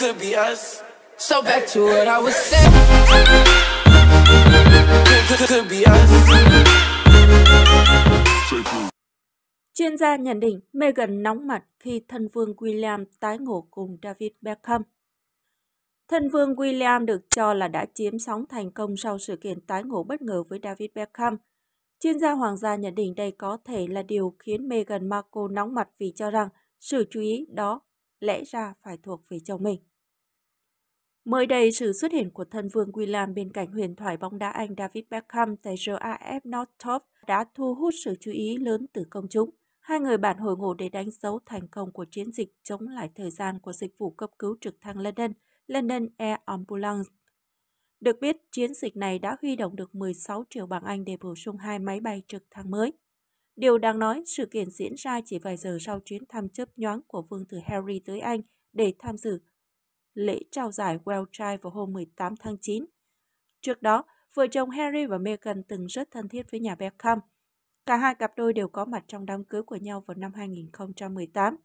could be us. So back to what I was saying. Could, could be us. Chuyên gia nhận định Meghan nóng mặt khi thân vương William tái ngộ cùng David Beckham. Thân vương William được cho là đã chiếm sóng thành công sau sự kiện tái ngộ bất ngờ với David Beckham. Chuyên gia hoàng gia nhận định đây có thể là điều khiến Meghan Markle nóng mặt vì cho rằng sự chú ý đó lẽ ra phải thuộc về chồng mình. Mới đây, sự xuất hiện của thân vương William bên cạnh huyền thoại bóng đá Anh David Beckham tại RAF Northrop đã thu hút sự chú ý lớn từ công chúng. Hai người bạn hồi ngộ để đánh dấu thành công của chiến dịch chống lại thời gian của dịch vụ cấp cứu trực thăng London, London Air Ambulance. Được biết, chiến dịch này đã huy động được 16 triệu bảng Anh để bổ sung hai máy bay trực thăng mới. Điều đáng nói, sự kiện diễn ra chỉ vài giờ sau chuyến thăm chớp nhoáng của vương tử Harry tới Anh để tham dự lễ trao giải Welshire vào hôm 18 tháng 9. Trước đó, vợ chồng Harry và Meghan từng rất thân thiết với nhà Beckham. Cả hai cặp đôi đều có mặt trong đám cưới của nhau vào năm 2018.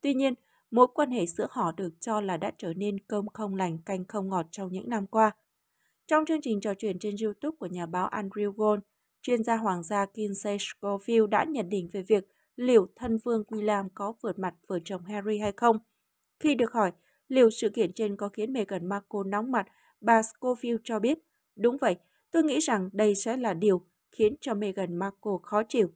Tuy nhiên, mối quan hệ giữa họ được cho là đã trở nên cơm không lành canh không ngọt trong những năm qua. Trong chương trình trò chuyện trên YouTube của nhà báo Andrew Gold, Chuyên gia hoàng gia Kinsey Scoville đã nhận định về việc liệu thân vương William có vượt mặt vợ chồng Harry hay không. Khi được hỏi liệu sự kiện trên có khiến Meghan Markle nóng mặt, bà Scoville cho biết, đúng vậy, tôi nghĩ rằng đây sẽ là điều khiến cho Meghan Markle khó chịu.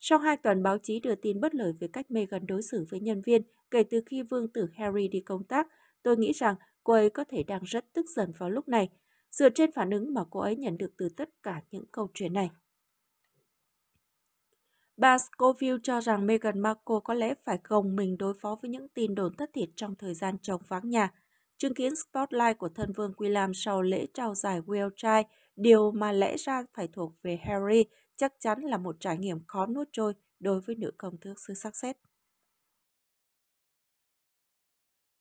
Sau hai tuần báo chí đưa tin bất lợi về cách Meghan đối xử với nhân viên kể từ khi vương tử Harry đi công tác, tôi nghĩ rằng cô ấy có thể đang rất tức giận vào lúc này dựa trên phản ứng mà cô ấy nhận được từ tất cả những câu chuyện này. Bà Scoville cho rằng Meghan Markle có lẽ phải gồng mình đối phó với những tin đồn thất thiệt trong thời gian trống vắng nhà, chứng kiến spotlight của thân vương William sau lễ trao giải child điều mà lẽ ra phải thuộc về Harry, chắc chắn là một trải nghiệm khó nuốt trôi đối với nữ công tước xứ Sussex.